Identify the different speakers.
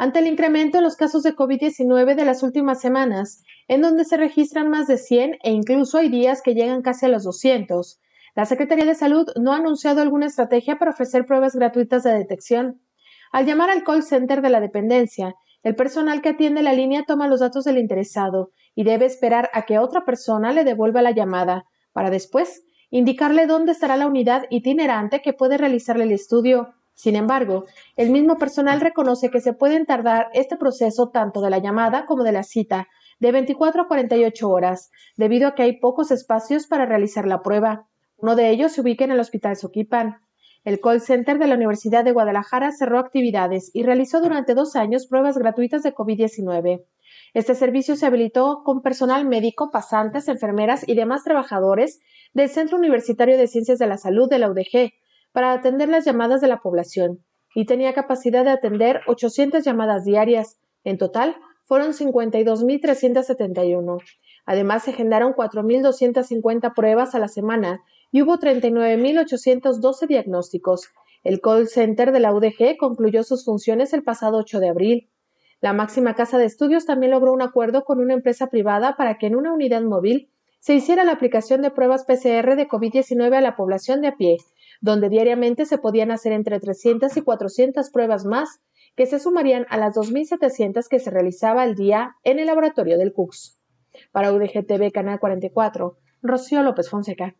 Speaker 1: ante el incremento en los casos de COVID-19 de las últimas semanas, en donde se registran más de 100 e incluso hay días que llegan casi a los 200. La Secretaría de Salud no ha anunciado alguna estrategia para ofrecer pruebas gratuitas de detección. Al llamar al call center de la dependencia, el personal que atiende la línea toma los datos del interesado y debe esperar a que otra persona le devuelva la llamada, para después indicarle dónde estará la unidad itinerante que puede realizarle el estudio. Sin embargo, el mismo personal ah. reconoce que se pueden tardar este proceso tanto de la llamada como de la cita, de 24 a 48 horas, debido a que hay pocos espacios para realizar la prueba. Uno de ellos se ubica en el Hospital Soquipan. El call center de la Universidad de Guadalajara cerró actividades y realizó durante dos años pruebas gratuitas de COVID-19. Este servicio se habilitó con personal médico, pasantes, enfermeras y demás trabajadores del Centro Universitario de Ciencias de la Salud de la UDG, para atender las llamadas de la población y tenía capacidad de atender 800 llamadas diarias. En total, fueron 52.371. Además, se generaron 4.250 pruebas a la semana y hubo 39.812 diagnósticos. El call center de la UDG concluyó sus funciones el pasado 8 de abril. La máxima casa de estudios también logró un acuerdo con una empresa privada para que en una unidad móvil se hiciera la aplicación de pruebas PCR de COVID-19 a la población de a pie, donde diariamente se podían hacer entre 300 y 400 pruebas más, que se sumarían a las 2.700 que se realizaba al día en el laboratorio del CUCS. Para UDGTV Canal 44, Rocío López Fonseca.